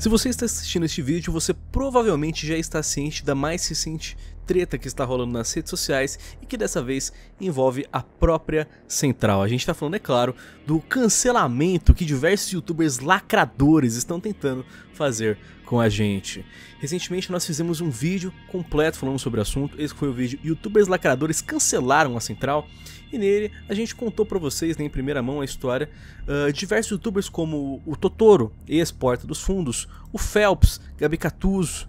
Se você está assistindo este vídeo, você provavelmente já está ciente da mais recente treta que está rolando nas redes sociais e que dessa vez envolve a própria central. A gente está falando, é claro, do cancelamento que diversos youtubers lacradores estão tentando fazer com a gente. Recentemente nós fizemos um vídeo completo falando sobre o assunto. Esse foi o vídeo Youtubers lacradores cancelaram a central. E nele a gente contou para vocês, né, em primeira mão, a história uh, diversos youtubers como o Totoro, ex-Porta dos Fundos, o Phelps, Gabi Catuzzo,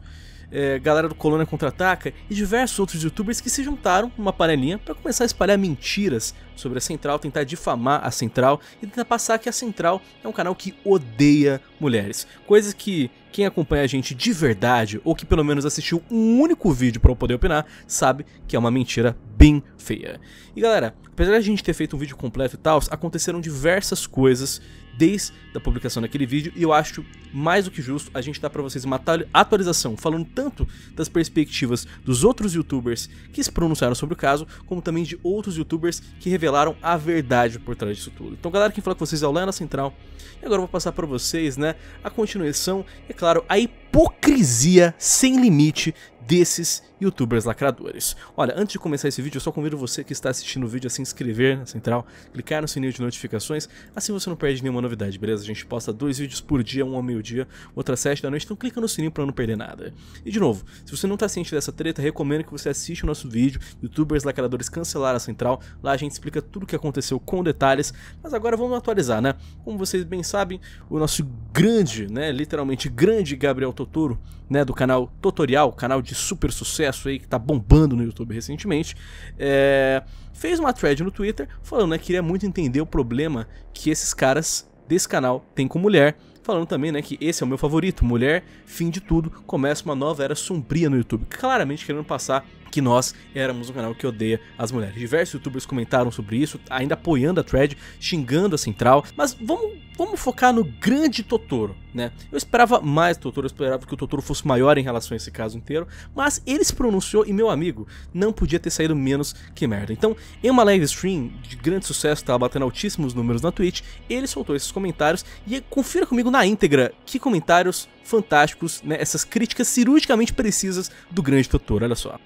é, galera do Colônia Contra-Ataca e diversos outros youtubers que se juntaram numa panelinha para começar a espalhar mentiras sobre a Central, tentar difamar a Central e tentar passar que a Central é um canal que odeia mulheres. Coisas que quem acompanha a gente de verdade, ou que pelo menos assistiu um único vídeo para eu poder opinar, sabe que é uma mentira bem feia. E galera, apesar de a gente ter feito um vídeo completo e tal, aconteceram diversas coisas desde a publicação daquele vídeo e eu acho mais do que justo a gente dar para vocês uma atualização falando tanto das perspectivas dos outros youtubers que se pronunciaram sobre o caso, como também de outros youtubers que revelaram revelaram a verdade por trás disso tudo. Então, galera, quem fala com vocês é o Lena Central. E agora eu vou passar para vocês, né, a continuação, é claro, a hipocrisia sem limite desses youtubers lacradores. Olha, antes de começar esse vídeo, eu só convido você que está assistindo o vídeo a se inscrever na central, clicar no sininho de notificações, assim você não perde nenhuma novidade, beleza? A gente posta dois vídeos por dia, um ao meio-dia, outra às sete da noite, então clica no sininho para não perder nada. E de novo, se você não está ciente dessa treta, recomendo que você assista o nosso vídeo, youtubers lacradores cancelar a central, lá a gente explica tudo o que aconteceu com detalhes, mas agora vamos atualizar, né? Como vocês bem sabem, o nosso grande, né, literalmente grande Gabriel Totoro, né, do canal Tutorial, canal de de super sucesso aí, que tá bombando no YouTube recentemente, é, fez uma thread no Twitter falando né, que queria muito entender o problema que esses caras desse canal têm com mulher. Falando também, né, que esse é o meu favorito, mulher, fim de tudo, começa uma nova era sombria no YouTube, claramente querendo passar que nós éramos um canal que odeia as mulheres. Diversos youtubers comentaram sobre isso, ainda apoiando a thread, xingando a central, mas vamos, vamos focar no grande Totoro, né? Eu esperava mais Totoro, eu esperava que o Totoro fosse maior em relação a esse caso inteiro, mas ele se pronunciou e, meu amigo, não podia ter saído menos que merda. Então, em uma live stream de grande sucesso, estava batendo altíssimos números na Twitch, ele soltou esses comentários e confira comigo na íntegra que comentários fantásticos, né? Essas críticas cirurgicamente precisas do grande Totoro, olha só.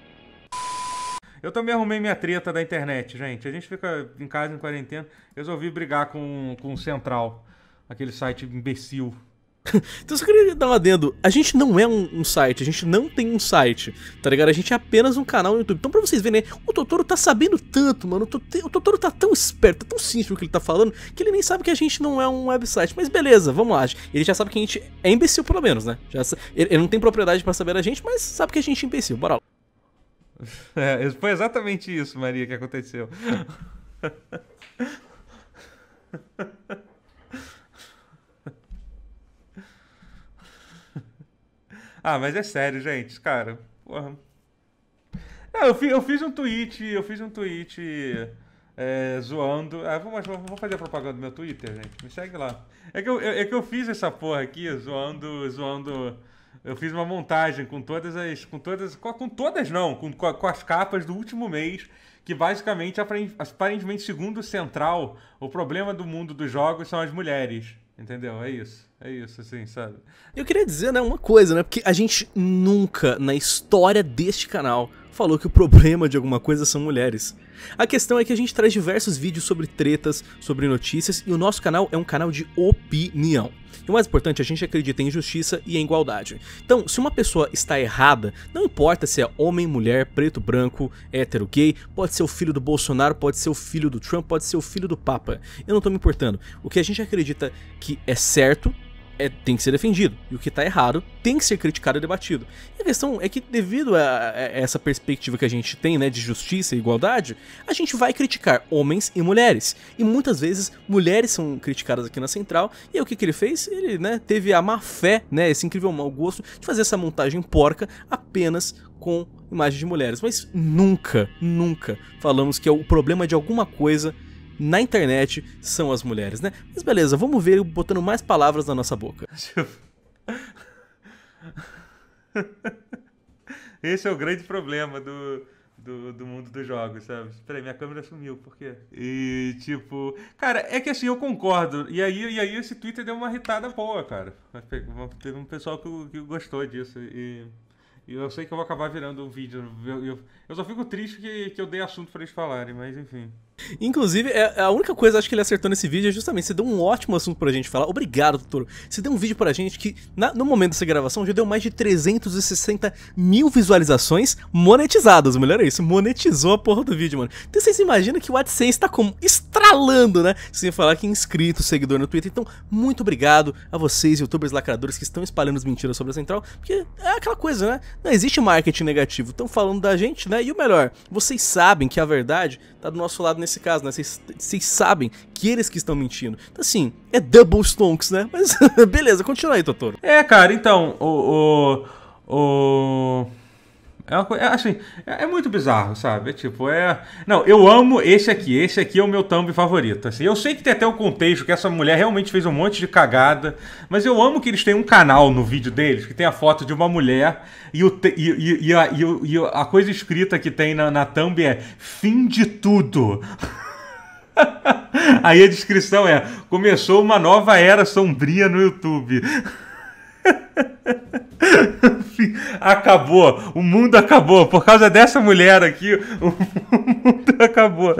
Eu também arrumei minha treta da internet, gente. A gente fica em casa em quarentena. Resolvi brigar com, com o Central, aquele site imbecil. então, só queria dar um adendo. A gente não é um, um, site, a gente não tem um site, tá ligado? A gente é apenas um canal no YouTube. Então, pra vocês verem, né? O Totoro tá sabendo tanto, mano. O, Totoro tá tão esperto, tá tão simples o que ele tá falando, que ele nem sabe que a gente não é um website. Mas beleza, vamos lá. Ele já sabe que a gente é imbecil, pelo menos, né? Já... Ele não tem propriedade para saber a gente, mas sabe que a gente é imbecil. Bora lá. É, foi exatamente isso, Maria, que aconteceu. ah, mas é sério, gente, cara. Porra. É, eu, fiz, eu fiz um tweet, eu fiz um tweet é, zoando. Ah, vou, vou fazer a propaganda do meu Twitter, gente. Me segue lá. É que eu, é, é que eu fiz essa porra aqui zoando, zoando eu fiz uma montagem com todas as. Com todas. Com todas não, com, com as capas do último mês. Que basicamente, aparentemente, segundo o Central, o problema do mundo dos jogos são as mulheres. Entendeu? É isso. É isso, assim, sabe? Eu queria dizer, né, uma coisa, né? Porque a gente nunca, na história deste canal, falou que o problema de alguma coisa são mulheres. A questão é que a gente traz diversos vídeos sobre tretas, sobre notícias e o nosso canal é um canal de opinião. E o mais importante, a gente acredita em justiça e em igualdade. Então, se uma pessoa está errada, não importa se é homem, mulher, preto, branco, hétero, gay, pode ser o filho do Bolsonaro, pode ser o filho do Trump, pode ser o filho do Papa. Eu não estou me importando. O que a gente acredita que é certo, é, tem que ser defendido. E o que está errado tem que ser criticado e debatido. E a questão é que, devido a, a, essa perspectiva que a gente tem, né, de justiça e igualdade, a gente vai criticar homens e mulheres. E muitas vezes mulheres são criticadas aqui na central. E aí, o que, que ele fez? Ele, né, teve a má fé, né, esse incrível mau gosto de fazer essa montagem porca apenas com imagens de mulheres. Mas nunca, nunca falamos que é o problema de alguma coisa na internet são as mulheres, né? Mas beleza, vamos ver botando mais palavras na nossa boca. Esse é o grande problema do, do, do mundo dos jogos, sabe? Peraí, minha câmera sumiu, por quê? E, tipo... Cara, é que assim, eu concordo. E aí, e aí esse Twitter deu uma irritada boa, cara. Teve um pessoal que, que gostou disso e... E eu sei que eu vou acabar virando um vídeo. Eu, eu, eu só fico triste que, que eu dei assunto para eles falarem, mas enfim. Inclusive, é, a única coisa acho que ele acertou nesse vídeo é justamente você deu um ótimo assunto pra gente falar. Obrigado, doutor. Você deu um vídeo pra gente que, na, no momento dessa gravação, já deu mais de 360 mil visualizações monetizadas. melhor é isso, monetizou a porra do vídeo, mano. Então vocês imaginam que o AdSense tá como? Estralando, né? Sem falar que inscrito, seguidor no Twitter. Então, muito obrigado a vocês, youtubers lacradores, que estão espalhando as mentiras sobre a Central, porque é aquela coisa, né? Não existe marketing negativo. Estão falando da gente, né? E o melhor, vocês sabem que a verdade tá do nosso lado nesse nesse caso, né? Vocês sabem que eles que estão mentindo. Então, assim, é double stonks, né? Mas beleza, continua aí, Totoro. É, cara, então, o... o... o... É, uma, é assim, é, é, muito bizarro, sabe? É tipo, é. Não, eu amo esse aqui. Esse aqui é o meu thumb favorito. Assim, eu sei que tem até o contexto que essa mulher realmente fez um monte de cagada, mas eu amo que eles têm um canal no vídeo deles que tem a foto de uma mulher e, o te... e, e, e, a, e, a, coisa escrita que tem na, na thumb é fim de tudo. Aí a descrição é: começou uma nova era sombria no YouTube. acabou. O mundo acabou. Por causa dessa mulher aqui, o mundo acabou.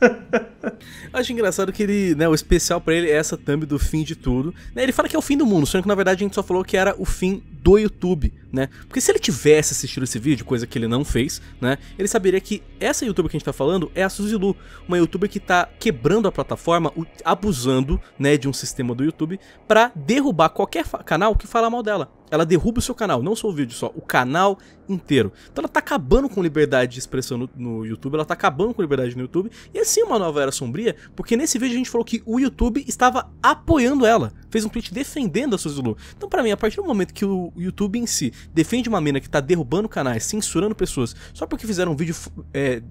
Eu acho engraçado que ele, né, o especial para ele é essa thumb do fim de tudo. Né, ele fala que é o fim do mundo, sendo que na verdade a gente só falou que era o fim do YouTube, né? Porque se ele tivesse assistido esse vídeo, coisa que ele não fez, né? Ele saberia que essa youtuber que a gente tá falando é a Suzy Lu, uma youtuber que tá quebrando a plataforma, abusando, né, de um sistema do YouTube para derrubar qualquer canal que fale mal dela. Ela derruba o seu canal, não só o vídeo só, o canal inteiro. Então ela tá acabando com liberdade de expressão no, no YouTube, ela tá acabando com liberdade no YouTube. E assim uma nova era sombria, porque nesse vídeo a gente falou que o YouTube estava apoiando ela. Fez um tweet defendendo a Suzy Lu. Então para mim, a partir do momento que o YouTube em si defende uma mina que tá derrubando canais, censurando pessoas, só porque fizeram um vídeo é,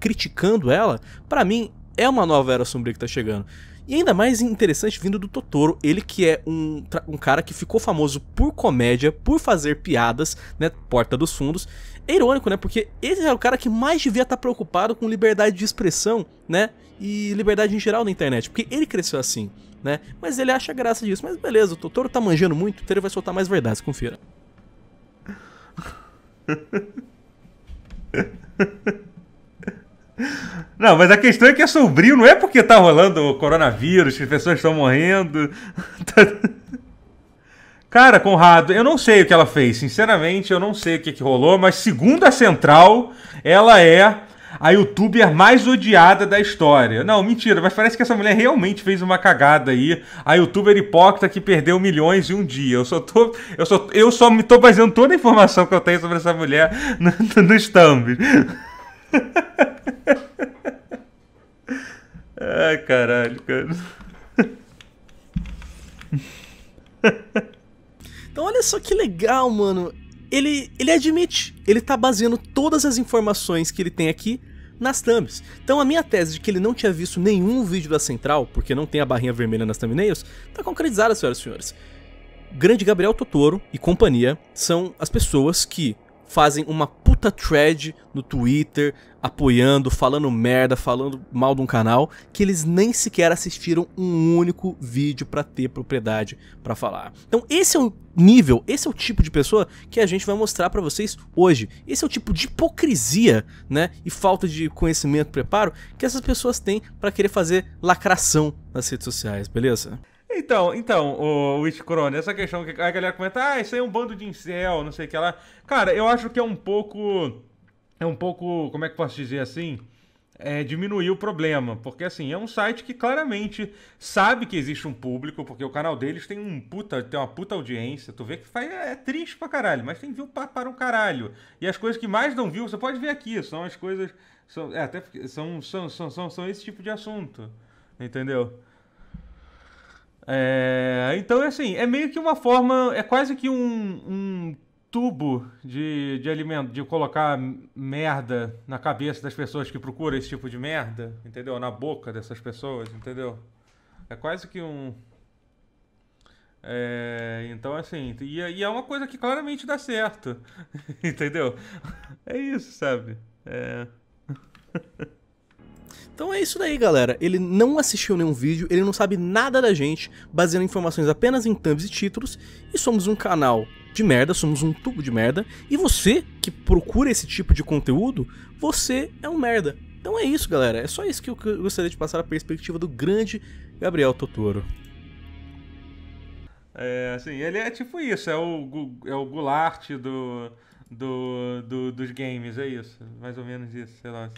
criticando ela, para mim é uma nova era sombria que tá chegando. E ainda mais interessante vindo do Totoro, ele que é um, um cara que ficou famoso por comédia, por fazer piadas, né? Porta dos Fundos. É irônico, né? Porque ele é o cara que mais devia estar tá preocupado com liberdade de expressão, né? E liberdade em geral na internet, porque ele cresceu assim, né? Mas ele acha graça disso. Mas beleza, o Totoro tá manjando muito, então ele vai soltar mais verdades, confira. Não, mas a questão é que é sombrio, não é porque tá rolando o coronavírus, que as pessoas estão morrendo. Cara, Conrado, eu não sei o que ela fez. Sinceramente, eu não sei o que, que rolou, mas segundo a Central, ela é a youtuber mais odiada da história. Não, mentira, mas parece que essa mulher realmente fez uma cagada aí. A youtuber hipócrita que perdeu milhões em um dia. Eu só tô. Eu só, eu só me tô baseando toda a informação que eu tenho sobre essa mulher no, no Stumble. Ai, caralho, cara. Então olha só que legal, mano ele, ele admite, ele está baseando todas as informações que ele tem aqui nas thumbs. Então a minha tese de que ele não tinha visto nenhum vídeo da Central, porque não tem a barrinha vermelha nas thumbnails, está concretizada, senhoras e senhores. Grande Gabriel Totoro e companhia são as pessoas que fazem uma puta thread no Twitter, apoiando, falando merda, falando mal de um canal, que eles nem sequer assistiram um único vídeo para ter propriedade para falar. Então, esse é o nível, esse é o tipo de pessoa que a gente vai mostrar para vocês hoje. Esse é o tipo de hipocrisia, né, e falta de conhecimento, preparo que essas pessoas têm para querer fazer lacração nas redes sociais, beleza? Então, então, o Witch Corona, essa questão que a galera comenta, ah, isso aí é um bando de incel, não sei o que lá. Cara, eu acho que é um pouco. É um pouco. Como é que posso dizer assim? É, diminuir o problema, porque assim, é um site que claramente sabe que existe um público, porque o canal deles tem um puta, tem uma puta audiência, tu vê que faz, é, é triste pra caralho, mas tem view pra, para um caralho. E as coisas que mais não viu, você pode ver aqui, são as coisas, são, é, até são, são, são, são, são esse tipo de assunto, entendeu? É, então, é assim, é meio que uma forma, é quase que um, um tubo de, de alimento, de colocar merda na cabeça das pessoas que procuram esse tipo de merda, entendeu? Na boca dessas pessoas, entendeu? É quase que um. É, então, assim, e, e, é uma coisa que claramente dá certo, entendeu? É isso, sabe? É. Então é isso daí, galera. Ele não assistiu nenhum vídeo, ele não sabe nada da gente, baseando informações apenas em thumbs e títulos, e somos um canal de merda, somos um tubo de merda, e você que procura esse tipo de conteúdo, você é um merda. Então é isso, galera. É só isso que eu gostaria de passar a perspectiva do grande Gabriel Totoro. É, assim, ele é tipo isso, é o, é o Goulart do, do, do, dos games, é isso. Mais ou menos isso, sei lá.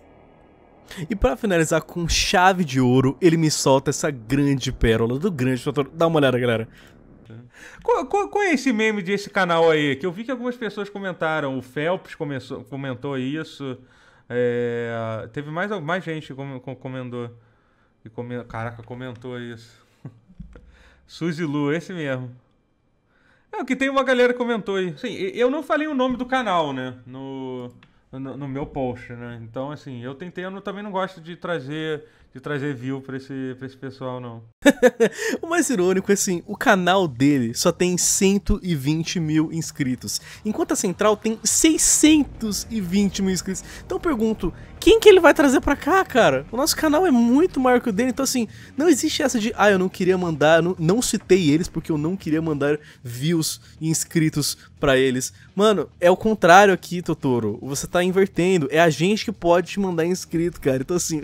E para finalizar com chave de ouro, ele me solta essa grande pérola do grande fator. Dá uma olhada, galera. Qual, qual, qual, é esse meme desse canal aí? Que eu vi que algumas pessoas comentaram. O Phelps começou, comentou isso. É, teve mais, mais gente que comentou. Que caraca, comentou isso. Suzy Lu, esse mesmo. É, que tem uma galera que comentou aí. Sim, eu não falei o nome do canal, né? No, no, no meu post, né? Então, assim, eu tentei, eu não, também não gosto de trazer de trazer view pra esse, pra esse pessoal, não. o mais irônico é assim, o canal dele só tem 120 mil inscritos, enquanto a Central tem 620 mil inscritos. Então eu pergunto, quem que ele vai trazer pra cá, cara? O nosso canal é muito maior que o dele, então assim, não existe essa de, ah, eu não queria mandar, não, não citei eles porque eu não queria mandar views e inscritos para eles. Mano, é o contrário aqui, Totoro. Você tá invertendo. É a gente que pode te mandar inscrito, cara. Então, assim,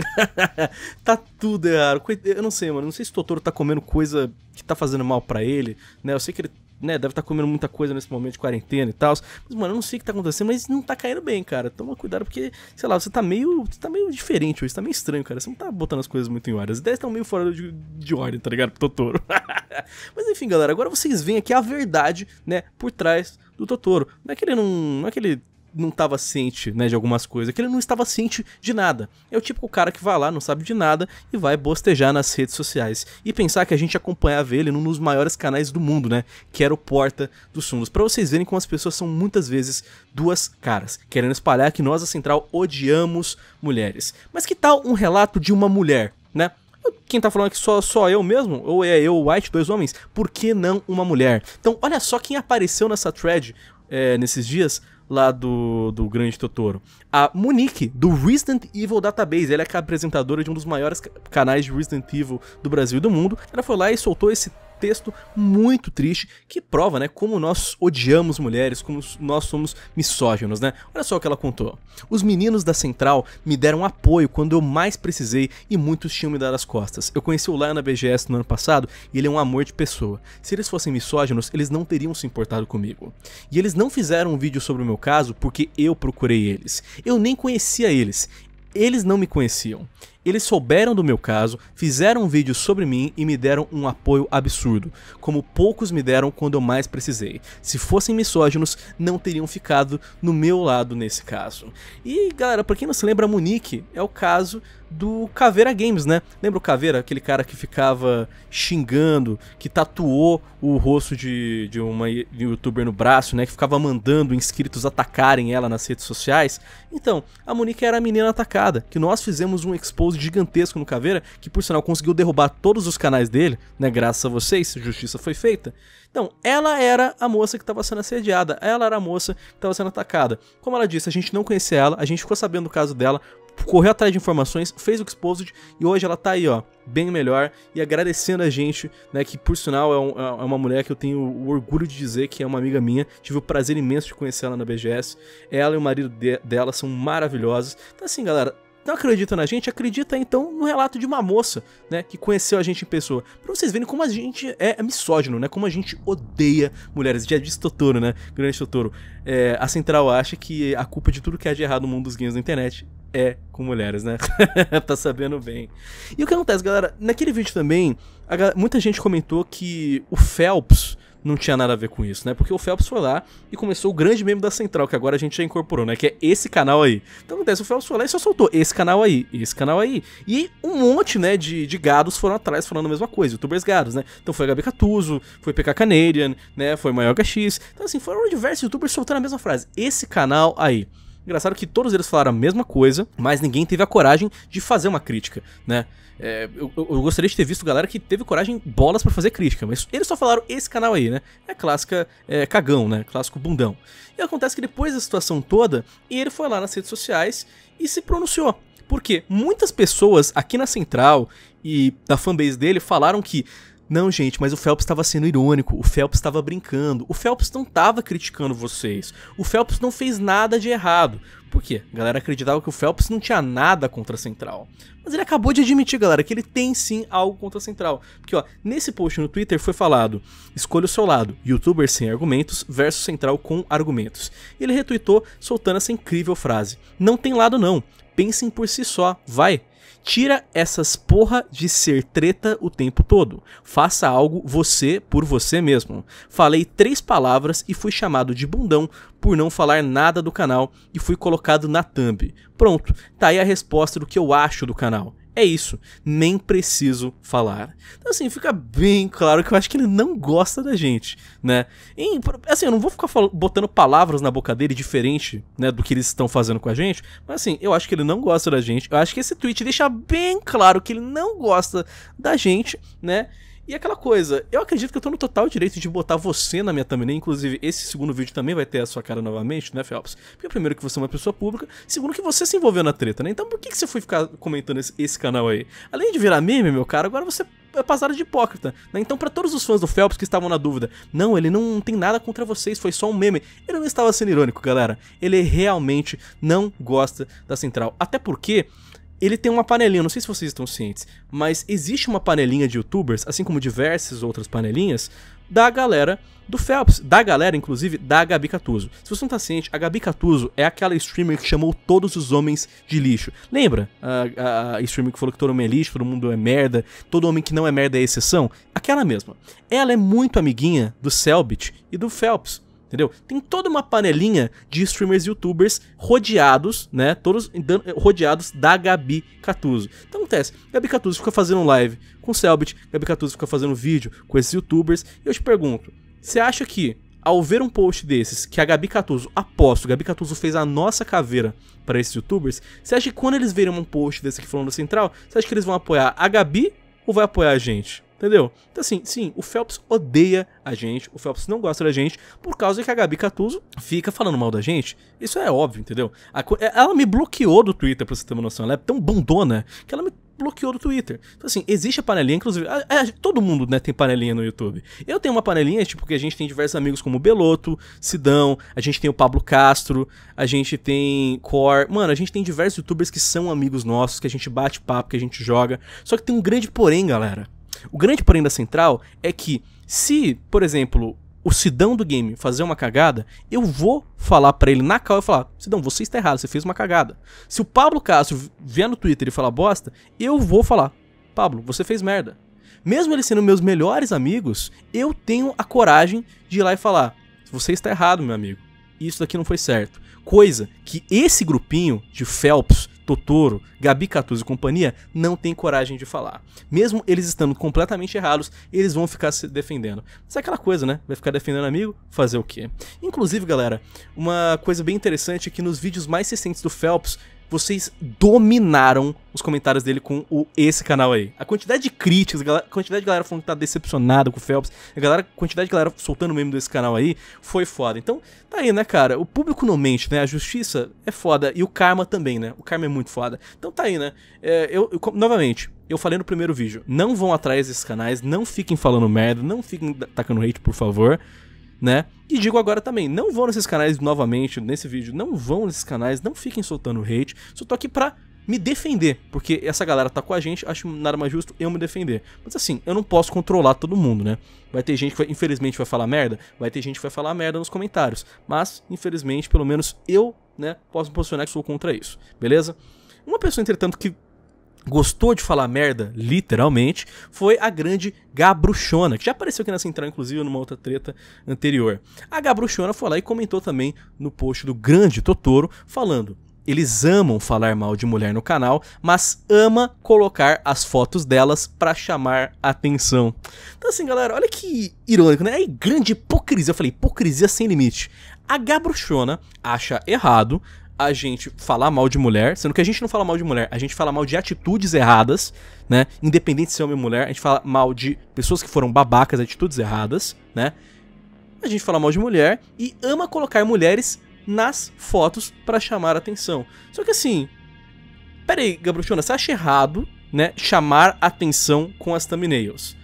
tá tudo errado. Eu não sei, mano. Não sei se o Totoro tá comendo coisa que tá fazendo mal para ele, né? Eu sei que ele né, deve estar tá comendo muita coisa nesse momento de quarentena e tal. Mas, mano, eu não sei o que tá acontecendo, mas não tá caindo bem, cara. Toma cuidado, porque, sei lá, você tá meio. Você tá meio diferente hoje, tá meio estranho, cara. Você não tá botando as coisas muito em ordem. As ideias estão meio fora de, de ordem, tá ligado? Pro Totoro. mas enfim, galera, agora vocês veem aqui a verdade, né, por trás do Totoro. Não é que ele não. Não é que ele não estava ciente, né, de algumas coisas, que ele não estava ciente de nada. É o típico cara que vai lá, não sabe de nada e vai bostejar nas redes sociais. E pensar que a gente acompanhava ele num dos maiores canais do mundo, né, que era o Porta dos Fundos. Para vocês verem como as pessoas são muitas vezes duas caras, querendo espalhar que nós, a Central, odiamos mulheres. Mas que tal um relato de uma mulher, né? quem tá falando que só, só eu mesmo? Ou é eu, White, dois homens? Por que não uma mulher? Então, olha só quem apareceu nessa thread é, nesses dias lá do, do grande Totoro. A Monique, do Resident Evil Database, ela é a apresentadora de um dos maiores canais de Resident Evil do Brasil e do mundo. Ela foi lá e soltou esse texto muito triste que prova, né, como nós odiamos mulheres, como nós somos misóginos, né? Olha só o que ela contou. Os meninos da Central me deram apoio quando eu mais precisei e muitos tinham me dado as costas. Eu conheci o Lion na BGS no ano passado e ele é um amor de pessoa. Se eles fossem misóginos, eles não teriam se importado comigo. E eles não fizeram um vídeo sobre o meu caso porque eu procurei eles. Eu nem conhecia eles. Eles não me conheciam. Eles souberam do meu caso, fizeram um vídeo sobre mim e me deram um apoio absurdo, como poucos me deram quando eu mais precisei. Se fossem misóginos, não teriam ficado no meu lado nesse caso. E galera, pra quem não se lembra, Monique é o caso do Caveira Games, né? Lembra o Caveira, aquele cara que ficava xingando, que tatuou o rosto de, de uma youtuber no braço, né? Que ficava mandando inscritos atacarem ela nas redes sociais? Então, a Monique era a menina atacada, que nós fizemos um expose gigantesco no Caveira, que por sinal conseguiu derrubar todos os canais dele, né? Graças a vocês, justiça foi feita. Então, ela era a moça que estava sendo assediada, ela era a moça que estava sendo atacada. Como ela disse, a gente não conhecia ela, a gente ficou sabendo do caso dela correu atrás de informações, fez o Exposed e hoje ela tá aí, ó, bem melhor e agradecendo a gente, né, que por sinal é, um, é, é uma mulher que eu tenho o orgulho de dizer que é uma amiga minha, tive o prazer imenso de conhecer ela na BGS, ela e o marido de, dela são maravilhosos, então assim, galera, não acredita na gente, acredita então no relato de uma moça, né, que conheceu a gente em pessoa. Pra vocês verem como a gente é misógino, né, como a gente odeia mulheres. Já disse Totoro, né, grande Totoro. É, a Central acha que a culpa de tudo que há de errado no mundo dos games na internet é com mulheres, né? tá sabendo bem. E o que acontece, galera? Naquele vídeo também, a, muita gente comentou que o Phelps não tinha nada a ver com isso, né? Porque o Phelps foi lá e começou o grande meme da Central, que agora a gente já incorporou, né? Que é esse canal aí. Então acontece, o Phelps foi lá e só soltou esse canal aí, esse canal aí. E um monte, né, de, de gados foram atrás falando a mesma coisa, youtubers gados, né? Então foi Gabi Catuso, foi PK Canadian, né? Foi Maior X. Então assim, foram diversos youtubers soltando a mesma frase, esse canal aí. Engraçado que todos eles falaram a mesma coisa, mas ninguém teve a coragem de fazer uma crítica, né? É, eu, eu, gostaria de ter visto galera que teve coragem bolas para fazer crítica, mas eles só falaram esse canal aí, né? É clássica é, cagão, né? Clássico bundão. E acontece que depois da situação toda, ele foi lá nas redes sociais e se pronunciou. Porque muitas pessoas aqui na Central e da fanbase dele falaram que não, gente, mas o Phelps estava sendo irônico, o Phelps estava brincando, o Phelps não estava criticando vocês, o Phelps não fez nada de errado. Por quê? A galera acreditava que o Phelps não tinha nada contra a Central. Mas ele acabou de admitir, galera, que ele tem sim algo contra a Central. Porque, ó, nesse post no Twitter foi falado: escolha o seu lado, youtuber sem argumentos versus Central com argumentos. E ele retweetou soltando essa incrível frase: Não tem lado não, pensem por si só, vai. Tira essas porra de ser treta o tempo todo. Faça algo você por você mesmo. Falei três palavras e fui chamado de bundão por não falar nada do canal e fui colocado na thumb. Pronto, tá aí a resposta do que eu acho do canal. É isso, nem preciso falar. Então, assim, fica bem claro que eu acho que ele não gosta da gente, né? E, assim, eu não vou ficar botando palavras na boca dele diferente, né, do que eles estão fazendo com a gente, mas, assim, eu acho que ele não gosta da gente. Eu acho que esse tweet deixa bem claro que ele não gosta da gente, né? E aquela coisa, eu acredito que eu tô no total direito de botar você na minha thumbnail, inclusive esse segundo vídeo também vai ter a sua cara novamente, né, Felps? Porque primeiro que você é uma pessoa pública, segundo que você se envolveu na treta, né? Então por que, que você foi ficar comentando esse, esse canal aí? Além de virar meme, meu cara, agora você é passada de hipócrita, né? Então para todos os fãs do Phelps que estavam na dúvida, não, ele não tem nada contra vocês, foi só um meme. Ele não estava sendo irônico, galera. Ele realmente não gosta da Central. Até porque ele tem uma panelinha, não sei se vocês estão cientes, mas existe uma panelinha de youtubers, assim como diversas outras panelinhas, da galera do Phelps, da galera, inclusive, da Gabi Catuso. Se você não tá ciente, a Gabi Catuso é aquela streamer que chamou todos os homens de lixo. Lembra? A, a, a, streamer que falou que todo homem é lixo, todo mundo é merda, todo homem que não é merda é exceção? Aquela mesma. Ela é muito amiguinha do Selbit e do Phelps entendeu? Tem toda uma panelinha de streamers e youtubers rodeados, né? Todos eh, rodeados da Gabi Catuso. Então acontece, Gabi Catuso fica fazendo live com o Selbit, Gabi Catuso fica fazendo vídeo com esses youtubers. E eu te pergunto, você acha que ao ver um post desses que a Gabi Catuso, aposto, Gabi Catuso fez a nossa caveira para esses youtubers, você acha que quando eles verem um post desse aqui falando da Central, você acha que eles vão apoiar a Gabi ou vai apoiar a gente? Entendeu? Então, assim, sim, o Phelps odeia a gente, o Phelps não gosta da gente, por causa que a Gabi Catuso fica falando mal da gente. Isso é óbvio, entendeu? É, ela me bloqueou do Twitter, pra você ter uma noção. Ela é tão bundona que ela me bloqueou do Twitter. Então, assim, existe a panelinha, inclusive. A, a, é, todo mundo né, tem panelinha no YouTube. Eu tenho uma panelinha, tipo, que a gente tem diversos amigos como Beloto, Sidão, a gente tem o Pablo Castro, a gente tem Core. Mano, a gente tem diversos youtubers que são amigos nossos, que a gente bate papo, que a gente joga. Só que tem um grande porém, galera. O grande porém da central é que, se, por exemplo, o Sidão do game fazer uma cagada, eu vou falar para ele na cal e falar: Sidão, você está errado, você fez uma cagada. Se o Pablo Castro vier no Twitter e falar bosta, eu vou falar: Pablo, você fez merda. Mesmo eles sendo meus melhores amigos, eu tenho a coragem de ir lá e falar: Você está errado, meu amigo. Isso daqui não foi certo. Coisa que esse grupinho de Phelps Totoro, Gabi Catuz e companhia não tem coragem de falar. Mesmo eles estando completamente errados, eles vão ficar se defendendo. Mas é aquela coisa, né? Vai ficar defendendo amigo? Fazer o quê? Inclusive, galera, uma coisa bem interessante é que nos vídeos mais recentes do Phelps, vocês dominaram os comentários dele com o, esse canal aí. A quantidade de críticas, a quantidade de galera falando que tá decepcionado com o Phelps, a, galera, a quantidade de galera soltando mesmo desse canal aí, foi foda. Então, tá aí, né, cara? O público não mente, né? A justiça é foda e o karma também, né? O karma é muito foda. Então tá aí, né? É, eu, eu, novamente, eu falei no primeiro vídeo, não vão atrás desses canais, não fiquem falando merda, não fiquem tacando hate, por favor né? E digo agora também, não vão nesses canais novamente, nesse vídeo, não vão nesses canais, não fiquem soltando hate, só tô aqui pra me defender, porque essa galera tá com a gente, acho nada mais justo eu me defender. Mas assim, eu não posso controlar todo mundo, né? Vai ter gente que vai, infelizmente vai falar merda, vai ter gente que vai falar merda nos comentários, mas infelizmente, pelo menos eu, né, posso me posicionar que sou contra isso, beleza? Uma pessoa, entretanto, que gostou de falar merda, literalmente, foi a grande Gabruchona, que já apareceu aqui nessa entrada, inclusive, numa outra treta anterior. A Gabruchona foi lá e comentou também no post do grande Totoro, falando. Eles amam falar mal de mulher no canal, mas ama colocar as fotos delas para chamar atenção. Então assim, galera, olha que irônico, né? É grande hipocrisia. Eu falei, hipocrisia sem limite. A Gabruchona acha errado a gente falar mal de mulher, sendo que a gente não fala mal de mulher, a gente fala mal de atitudes erradas, né? Independente se é homem ou mulher, a gente fala mal de pessoas que foram babacas, atitudes erradas, né? A gente fala mal de mulher e ama colocar mulheres nas fotos para chamar atenção. Só que assim, peraí, Gabruchona, você acha errado, né, chamar atenção com as thumbnails?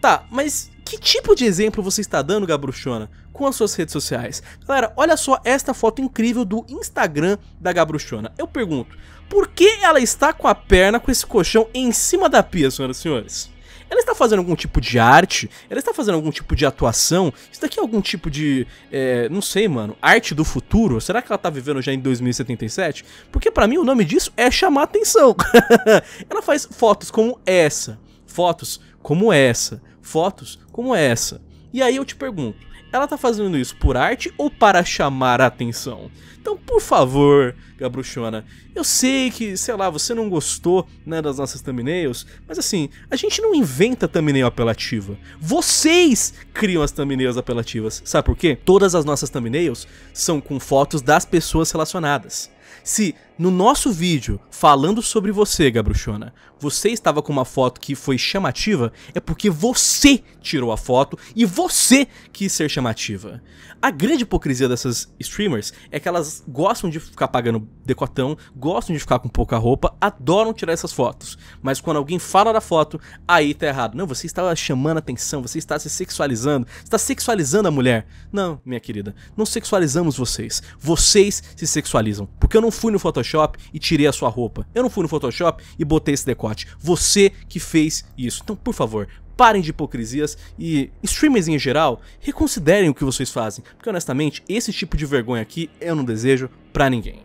Tá, mas que tipo de exemplo você está dando, Gabruchona? com as suas redes sociais. Galera, olha só esta foto incrível do Instagram da Gabruchona. Eu pergunto, por que ela está com a perna com esse colchão em cima da pia, senhoras e senhores? Ela está fazendo algum tipo de arte? Ela está fazendo algum tipo de atuação? Isso daqui é algum tipo de. É, não sei, mano. Arte do futuro? Será que ela está vivendo já em 2077? Porque para mim o nome disso é chamar atenção. ela faz fotos como essa. Fotos como essa. Fotos como essa. E aí eu te pergunto: ela tá fazendo isso por arte ou para chamar a atenção? Então, por favor, Gabruchona, eu sei que, sei lá, você não gostou né, das nossas thumbnails, mas assim, a gente não inventa thumbnail apelativa. Vocês criam as thumbnails apelativas. Sabe por quê? Todas as nossas thumbnails são com fotos das pessoas relacionadas. Se no nosso vídeo, falando sobre você, Gabruchona, você estava com uma foto que foi chamativa, é porque você tirou a foto e você quis ser chamativa. A grande hipocrisia dessas streamers é que elas gostam de ficar pagando decotão, gostam de ficar com pouca roupa, adoram tirar essas fotos. Mas quando alguém fala da foto, aí tá errado. Não, você estava chamando atenção, você está se sexualizando, está sexualizando a mulher. Não, minha querida, não sexualizamos vocês. Vocês se sexualizam. Porque eu não fui no Photoshop Photoshop e tirei a sua roupa. Eu não fui no Photoshop e botei esse decote. Você que fez isso. Então, por favor, parem de hipocrisias e streamers em geral, reconsiderem o que vocês fazem, porque honestamente, esse tipo de vergonha aqui eu não desejo pra ninguém.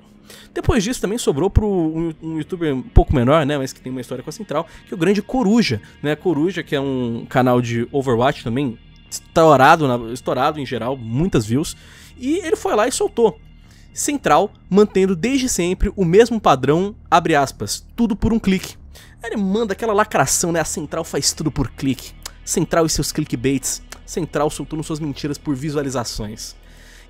Depois disso também sobrou para um, um, youtuber um pouco menor, né, mas que tem uma história com a Central, que é o grande Coruja, né, Coruja que é um canal de Overwatch também, estourado, na, estourado em geral, muitas views, e ele foi lá e soltou central, mantendo desde sempre o mesmo padrão, abre aspas, tudo por um clique. Ele manda aquela lacração, né? A central faz tudo por clique. Central e seus clickbaits. Central soltando suas mentiras por visualizações.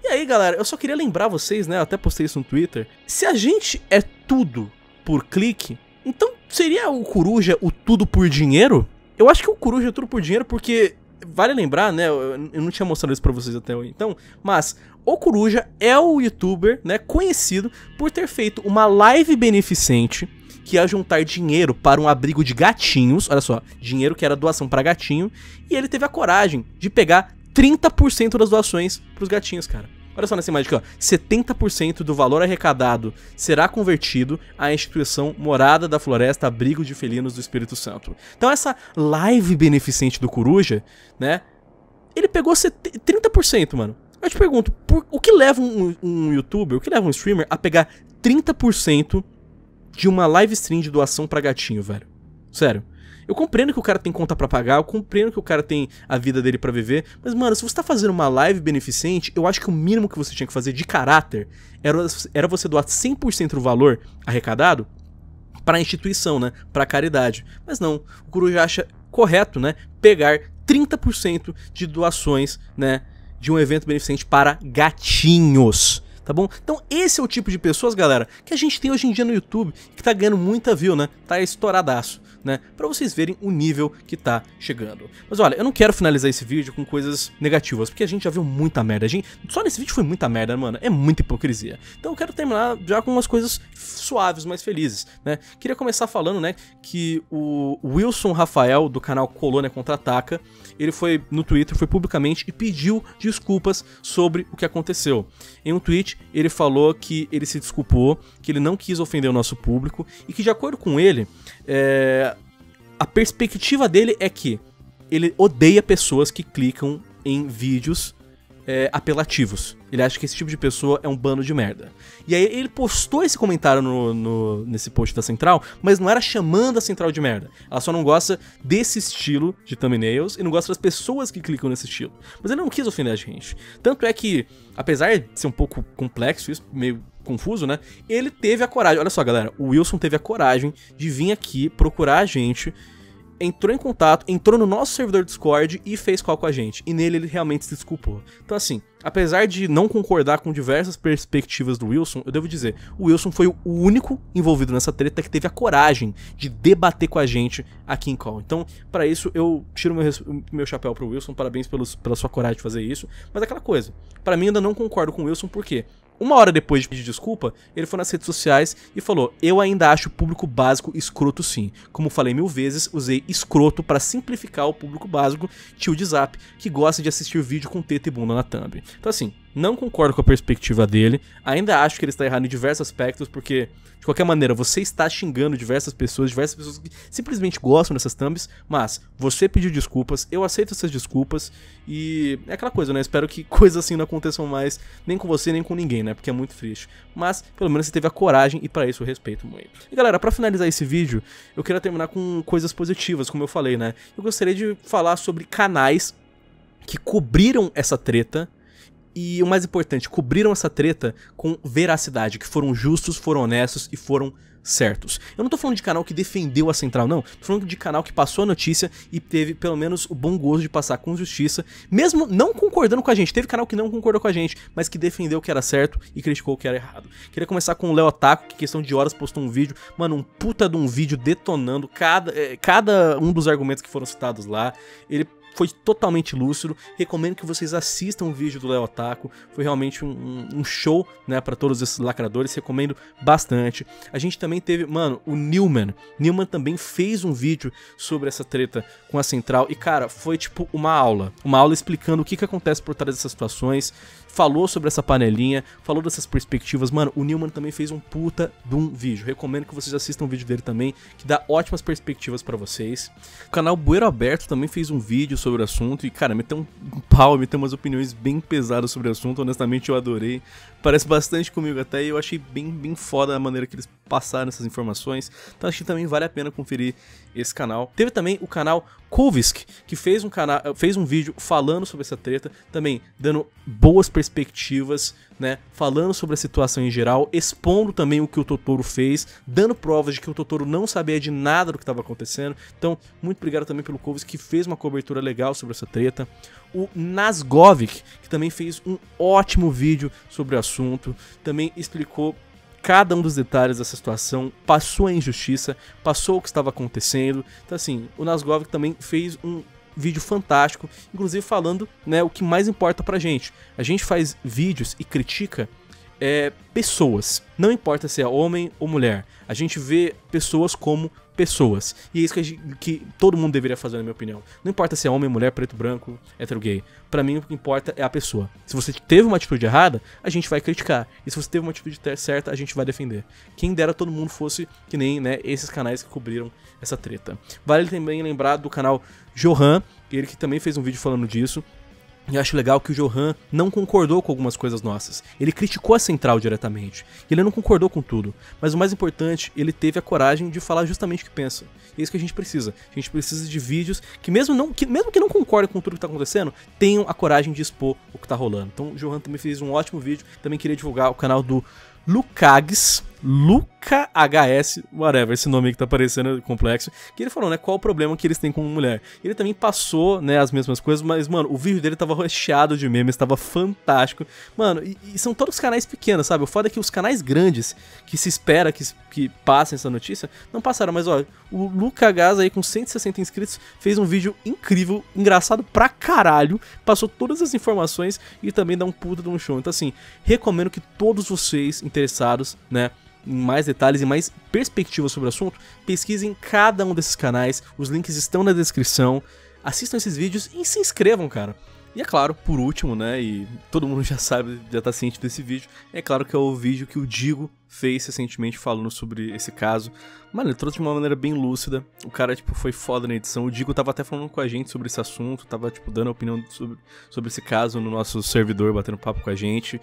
E aí, galera, eu só queria lembrar vocês, né? Eu até postei isso no Twitter. Se a gente é tudo por clique, então seria o Coruja o tudo por dinheiro? Eu acho que o Coruja é tudo por dinheiro porque vale lembrar, né? Eu, não tinha mostrado isso pra vocês até hoje, então. Mas o Coruja é o youtuber, né, conhecido por ter feito uma live beneficente que ia é juntar dinheiro para um abrigo de gatinhos, olha só, dinheiro que era doação para gatinho, e ele teve a coragem de pegar 30% das doações para os gatinhos, cara. Olha só nessa imagem aqui, ó. 70% do valor arrecadado será convertido à instituição Morada da Floresta Abrigo de Felinos do Espírito Santo. Então essa live beneficente do Coruja, né? Ele pegou 30%, mano. Eu te pergunto, por, o que leva um, um youtuber, o que leva um streamer a pegar 30% de uma live stream de doação para gatinho, velho? Sério. Eu compreendo que o cara tem conta para pagar, eu compreendo que o cara tem a vida dele para viver, mas mano, se você tá fazendo uma live beneficente, eu acho que o mínimo que você tinha que fazer de caráter era, era você doar 100% do valor arrecadado para a instituição, né, para caridade. Mas não, o Coruja acha correto, né, pegar 30% de doações, né, de um evento beneficente para gatinhos. Tá bom? Então esse é o tipo de pessoas, galera, que a gente tem hoje em dia no YouTube, que tá ganhando muita view, né? Tá estouradaço né? Para vocês verem o nível que tá chegando. Mas olha, eu não quero finalizar esse vídeo com coisas negativas, porque a gente já viu muita merda. A gente, só nesse vídeo foi muita merda, mano. É muita hipocrisia. Então eu quero terminar já com umas coisas suaves, mais felizes, né? Queria começar falando, né, que o Wilson Rafael do canal Colônia Contra-Ataca, ele foi no Twitter, foi publicamente e pediu desculpas sobre o que aconteceu. Em um tweet, ele falou que ele se desculpou, que ele não quis ofender o nosso público e que de acordo com ele, é, a perspectiva dele é que ele odeia pessoas que clicam em vídeos é, apelativos. Ele acha que esse tipo de pessoa é um bando de merda. E aí ele postou esse comentário no, no, nesse post da Central, mas não era chamando a Central de merda. Ela só não gosta desse estilo de thumbnails e não gosta das pessoas que clicam nesse estilo. Mas ele não quis ofender a gente. Tanto é que, apesar de ser um pouco complexo, isso meio confuso, né? Ele teve a coragem. Olha só, galera. O Wilson teve a coragem de vir aqui procurar a gente. Entrou em contato, entrou no nosso servidor Discord e fez call com a gente. E nele ele realmente se desculpou. Então, assim, apesar de não concordar com diversas perspectivas do Wilson, eu devo dizer, o Wilson foi o único envolvido nessa treta que teve a coragem de debater com a gente aqui em Call. Então, para isso, eu tiro meu, meu chapéu pro Wilson, parabéns pelos, pela sua coragem de fazer isso. Mas é aquela coisa, para mim ainda não concordo com o Wilson, por quê? Uma hora depois de pedir desculpa, ele foi nas redes sociais e falou: Eu ainda acho o público básico escroto sim. Como falei mil vezes, usei escroto para simplificar o público básico, tio de zap, que gosta de assistir vídeo com teta e bunda na thumb. Então assim, não concordo com a perspectiva dele. Ainda acho que ele está errado em diversos aspectos, porque, de qualquer maneira, você está xingando diversas pessoas, diversas pessoas que simplesmente gostam dessas thumbs, mas você pediu desculpas, eu aceito essas desculpas, e é aquela coisa, né? Espero que coisas assim não aconteçam mais, nem com você, nem com ninguém, né? Porque é muito triste. Mas, pelo menos, você teve a coragem, e para isso eu respeito muito. E galera, para finalizar esse vídeo, eu queria terminar com coisas positivas, como eu falei, né? Eu gostaria de falar sobre canais que cobriram essa treta e o mais importante, cobriram essa treta com veracidade, que foram justos, foram honestos e foram certos. Eu não tô falando de canal que defendeu a central, não. Tô falando de canal que passou a notícia e teve pelo menos o bom gosto de passar com justiça, mesmo não concordando com a gente. Teve canal que não concordou com a gente, mas que defendeu o que era certo e criticou o que era errado. Queria começar com o Léo Otaku, que questão de horas postou um vídeo, mano, um puta de um vídeo detonando cada, é, cada um dos argumentos que foram citados lá. Ele foi totalmente lúcido. Recomendo que vocês assistam o vídeo do Leo Ataco Foi realmente um, um show, né, para todos esses lacradores. Recomendo bastante. A gente também teve, mano, o Newman. Newman também fez um vídeo sobre essa treta com a Central. E, cara, foi tipo uma aula. Uma aula explicando o que, que acontece por trás dessas situações falou sobre essa panelinha, falou dessas perspectivas. Mano, o Newman também fez um puta de um vídeo. Recomendo que vocês assistam o vídeo dele também, que dá ótimas perspectivas para vocês. O canal Bueiro Aberto também fez um vídeo sobre o assunto e, cara, meteu um pau, meteu umas opiniões bem pesadas sobre o assunto. Honestamente, eu adorei parece bastante comigo até e eu achei bem, bem foda a maneira que eles passaram essas informações. Então acho que também vale a pena conferir esse canal. Teve também o canal Kovisk, que fez um, canal, fez um vídeo falando sobre essa treta, também dando boas perspectivas né? Falando sobre a situação em geral, expondo também o que o Totoro fez, dando provas de que o Totoro não sabia de nada do que estava acontecendo. Então, muito obrigado também pelo Coves que fez uma cobertura legal sobre essa treta. O Nasgovic, que também fez um ótimo vídeo sobre o assunto, também explicou cada um dos detalhes dessa situação, passou a injustiça, passou o que estava acontecendo. Então, assim, o Nasgovic também fez um vídeo fantástico, inclusive falando né, o que mais importa pra gente. A gente faz vídeos e critica é, pessoas. Não importa se é homem ou mulher. A gente vê pessoas como pessoas. E é isso que, gente, que todo mundo deveria fazer, na minha opinião. Não importa se é homem, mulher, preto, branco, hétero, gay. Pra mim, o que importa é a pessoa. Se você teve uma atitude errada, a gente vai criticar. E se você teve uma atitude certa, a gente vai defender. Quem dera todo mundo fosse que nem né, esses canais que cobriram essa treta. Vale também lembrar do canal Johan, ele que também fez um vídeo falando disso. Eu acho legal que o Johan não concordou com algumas coisas nossas. Ele criticou a central diretamente. Ele não concordou com tudo. Mas o mais importante, ele teve a coragem de falar justamente o que pensa. E é isso que a gente precisa. A gente precisa de vídeos que mesmo, não, que, mesmo que não concordem com tudo que está acontecendo, tenham a coragem de expor o que está rolando. Então o Johan também fez um ótimo vídeo. Também queria divulgar o canal do Lucags, Luca HS, whatever, esse nome que tá aparecendo complexo, que ele falou, né, qual o problema que eles têm com mulher. Ele também passou, né, as mesmas coisas, mas, mano, o vídeo dele tava recheado de memes, tava fantástico. Mano, e, e são todos canais pequenos, sabe? O foda é que os canais grandes, que se espera que, que passem essa notícia, não passaram, mas, ó, o Luca HS aí com 160 inscritos fez um vídeo incrível, engraçado pra caralho, passou todas as informações e também dá um puta de um show. Então, assim, recomendo que todos vocês interessados, né, mais detalhes e mais perspectivas sobre o assunto, pesquisem cada um desses canais, os links estão na descrição. Assistam esses vídeos e se inscrevam, cara. E é claro, por último, né, e todo mundo já sabe, já tá ciente desse vídeo, é claro que é o vídeo que o Digo fez recentemente falando sobre esse caso. Mano, ele trouxe de uma maneira bem lúcida, o cara, tipo, foi foda na edição, o Digo tava até falando com a gente sobre esse assunto, tava, tipo, dando a opinião sobre, sobre esse caso no nosso servidor, batendo papo com a gente,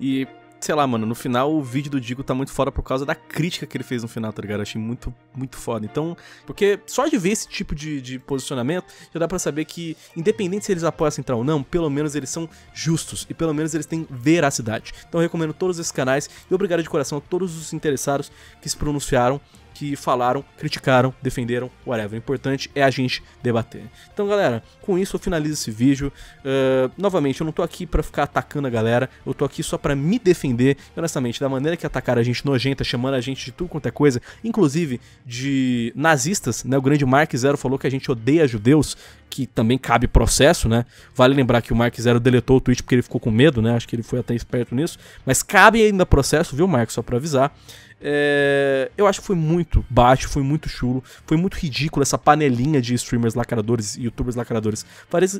e sei lá, mano, no final o vídeo do Digo tá muito fora por causa da crítica que ele fez no final, tá ligado? Eu achei muito, muito foda. Então, porque só de ver esse tipo de, de posicionamento, já dá para saber que, independente se eles apoiam a Central ou não, pelo menos eles são justos e pelo menos eles têm veracidade. Então eu recomendo todos esses canais e obrigado de coração a todos os interessados que se pronunciaram que falaram, criticaram, defenderam, whatever. O importante é a gente debater. Então, galera, com isso eu finalizo esse vídeo. Uh, novamente, eu não tô aqui para ficar atacando a galera, eu tô aqui só para me defender. E, honestamente, da maneira que atacaram a gente nojenta, chamando a gente de tudo quanto é coisa, inclusive de nazistas, né? O grande Mark Zero falou que a gente odeia judeus que também cabe processo, né? Vale lembrar que o Mark Zero deletou o tweet porque ele ficou com medo, né? Acho que ele foi até esperto nisso. Mas cabe ainda processo, viu, Mark? Só pra avisar. É... eu acho que foi muito baixo, foi muito chulo, foi muito ridículo essa panelinha de streamers lacradores e youtubers lacradores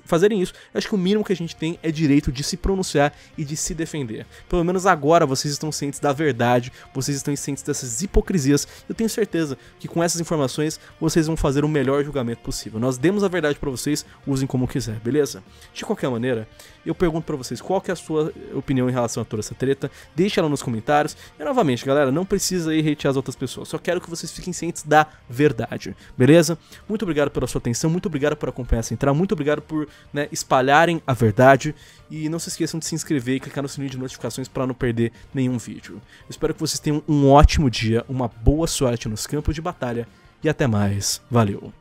fazerem isso. Eu acho que o mínimo que a gente tem é direito de se pronunciar e de se defender. Pelo menos agora vocês estão cientes da verdade, vocês estão cientes dessas hipocrisias. Eu tenho certeza que com essas informações vocês vão fazer o melhor julgamento possível. Nós demos a verdade para vocês vocês, usem como quiser, beleza? De qualquer maneira, eu pergunto para vocês qual é a sua opinião em relação a toda essa treta, deixa ela nos comentários. E novamente, galera, não precisa ir hatear as outras pessoas, só quero que vocês fiquem cientes da verdade, beleza? Muito obrigado pela sua atenção, muito obrigado por acompanhar essa entrada, muito obrigado por né, espalharem a verdade. E não se esqueçam de se inscrever e clicar no sininho de notificações para não perder nenhum vídeo. Eu espero que vocês tenham um ótimo dia, uma boa sorte nos campos de batalha e até mais. Valeu!